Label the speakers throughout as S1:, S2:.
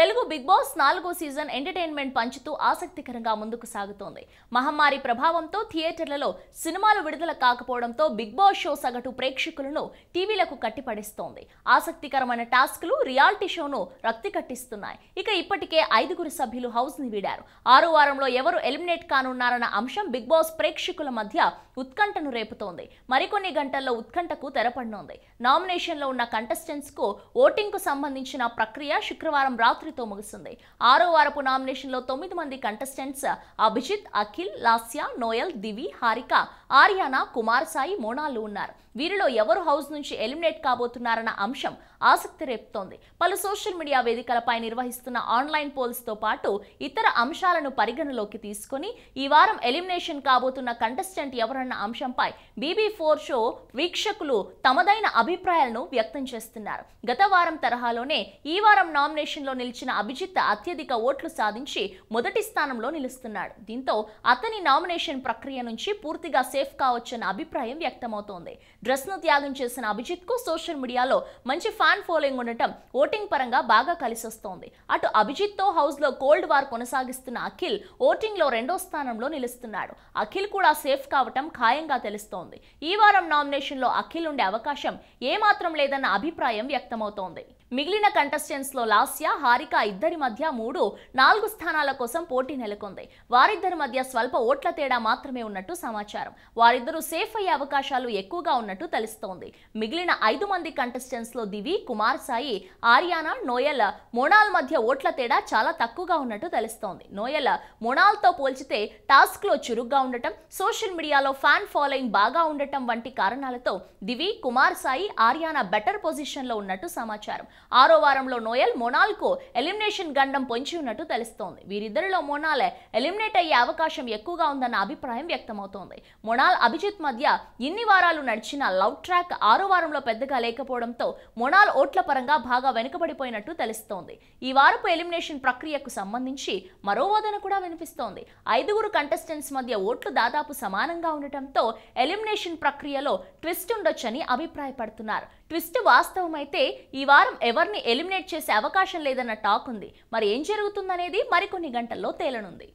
S1: Telugu Bigg Boss నాలుగో season entertainment పంచుతూ ఆసక్తికరంగా ముందుకు సాగుతోంది మహమ్మారి ప్రభావంతో థియేటర్లలో సినిమాలు విడుదల కాకపోవడంతో బిగ్ బాస్ షో సగటు ప్రేక్షకులను టీవీలకు కట్టిపడిస్తోంది ఆసక్తికరమైన టాస్క్లు రియాలిటీ షోను రక్తి కట్టిస్తున్నాయి ఇక ఇప్పటికే ఐదుగురు సభ్యులు హౌస్ ని వీడారు ఆరో వారంలో ఎవరు ఎలిమినేట్ కానున్నారన్న అంశం బిగ్ బాస్ ప్రేక్షకుల మధ్య ఉత్కంఠను రేపుతోంది మరికొన్ని గంటల్లో ఉత్కంఠకు తెరపడనుంది నామినేషన్లో ఉన్న కంటెస్టెంట్స్కు ఓటింగ్కు సంబంధించిన ప్రక్రియ శుక్రవారం రాత్రి ఆఖరితో ముగిసింది ఆరో వారపు నామినేషన్లో తొమ్మిది మంది కంటెస్టెంట్స్ అభిజిత్ అఖిల్ లాస్య నోయల్ దివి హారిక ఆర్యానా కుమారసాయి మోనాలు ఉన్నారు వీరిలో ఎవరు హౌస్ నుంచి ఎలిమినేట్ కాబోతున్నారన్న అంశం ఆసక్తి రేపుతోంది పలు సోషల్ మీడియా వేదికలపై నిర్వహిస్తున్న ఆన్లైన్ పోల్స్తో పాటు ఇతర అంశాలను పరిగణలోకి తీసుకుని ఈ వారం ఎలిమినేషన్ కాబోతున్న కంటెస్టెంట్ ఎవరన్న అంశంపై బీబీ ఫోర్ షో వీక్షకులు తమదైన అభిప్రాయాలను వ్యక్తం చేస్తున్నారు గత వారం తరహాలోనే ఈ వారం నామినేషన్లో నిలిచి గెలిచిన అభిజిత్ అత్యధిక ఓట్లు సాధించి మొదటి స్థానంలో నిలుస్తున్నాడు దీంతో అతని నామినేషన్ ప్రక్రియ నుంచి పూర్తిగా సేఫ్ కావచ్చన్న అభిప్రాయం వ్యక్తమవుతోంది డ్రెస్ను త్యాగం చేసిన అభిజిత్ కు సోషల్ మీడియాలో మంచి ఫ్యాన్ ఫాలోయింగ్ ఉండటం ఓటింగ్ పరంగా బాగా కలిసొస్తోంది అటు అభిజిత్ హౌస్ హౌస్లో కోల్డ్ వార్ కొనసాగిస్తున్న అఖిల్ ఓటింగ్లో రెండో స్థానంలో నిలుస్తున్నాడు అఖిల్ కూడా సేఫ్ కావటం ఖాయంగా తెలుస్తోంది ఈ వారం నామినేషన్లో అఖిల్ ఉండే అవకాశం ఏమాత్రం లేదన్న అభిప్రాయం వ్యక్తమవుతోంది మిగిలిన కంటెస్టెంట్స్లో లాస్య హారిక ఇద్దరి మధ్య మూడు నాలుగు స్థానాల కోసం పోటీ నెలకొంది వారిద్దరి మధ్య స్వల్ప ఓట్ల తేడా మాత్రమే ఉన్నట్టు సమాచారం వారిద్దరూ సేఫ్ అయ్యే అవకాశాలు ఎక్కువగా ఉన్నట్టు తెలుస్తోంది మిగిలిన ఐదు మంది కంటెస్టెంట్స్లో దివి కుమార్ సాయి ఆర్యానా నోయల్ మోనాల్ మధ్య ఓట్ల తేడా చాలా తక్కువగా ఉన్నట్టు తెలుస్తోంది నోయల్ మోనాల్తో పోల్చితే టాస్క్లో చురుగ్గా ఉండటం సోషల్ మీడియాలో ఫ్యాన్ ఫాలోయింగ్ బాగా ఉండటం వంటి కారణాలతో దివి కుమార్ సాయి ఆర్యానా బెటర్ పొజిషన్లో ఉన్నట్టు సమాచారం ఆరో వారంలో నోయల్ మొనాల్కు ఎలిమినేషన్ గండం పొంచి ఉన్నట్టు తెలుస్తోంది వీరిద్దరిలో మొనాల్ ఎలిమినేట్ అయ్యే అవకాశం ఎక్కువగా ఉందన్న అభిప్రాయం వ్యక్తమవుతోంది మొనాల్ అభిజిత్ మధ్య ఇన్ని వారాలు నడిచిన లవ్ ట్రాక్ ఆరో వారంలో పెద్దగా లేకపోవడంతో మొనాల్ ఓట్ల పరంగా బాగా వెనుకబడిపోయినట్టు తెలుస్తోంది ఈ వారపు ఎలిమినేషన్ ప్రక్రియకు సంబంధించి మరో వాదన కూడా వినిపిస్తోంది ఐదుగురు కంటెస్టెంట్స్ మధ్య ఓట్లు దాదాపు సమానంగా ఉండటంతో ఎలిమినేషన్ ప్రక్రియలో ట్విస్ట్ ఉండొచ్చని అభిప్రాయపడుతున్నారు ట్విస్ట్ వాస్తవమైతే ఈ వారం ఎవరిని ఎలిమినేట్ చేసే అవకాశం లేదన్న టాక్ ఉంది మరి ఏం జరుగుతుందనేది మరికొన్ని గంటల్లో తేలనుంది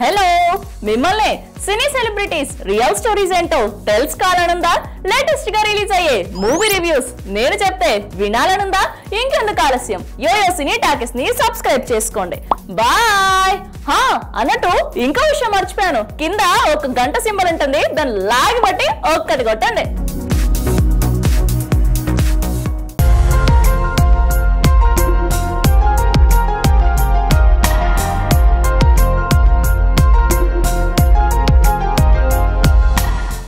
S1: హలో మిమ్మల్ని సినీ సెలబ్రిటీస్ రియల్ స్టోరీస్ ఏంటో తెలుసుకోవాలనుందా లేటెస్ట్ గా రిలీజ్ అయ్యే మూవీ రివ్యూస్ నేను చెప్తే వినాలనుందా ఇంకెందుకు ఆలస్యం యోయో సినీ టాకెస్ ని సబ్స్క్రైబ్ చేసుకోండి బాయ్ హా అన్నట్టు ఇంకో విషయం మర్చిపోయాను కింద ఒక గంట సింబల్ ఉంటుంది దాన్ని లాగి బట్టి ఒక్కటి కొట్టండి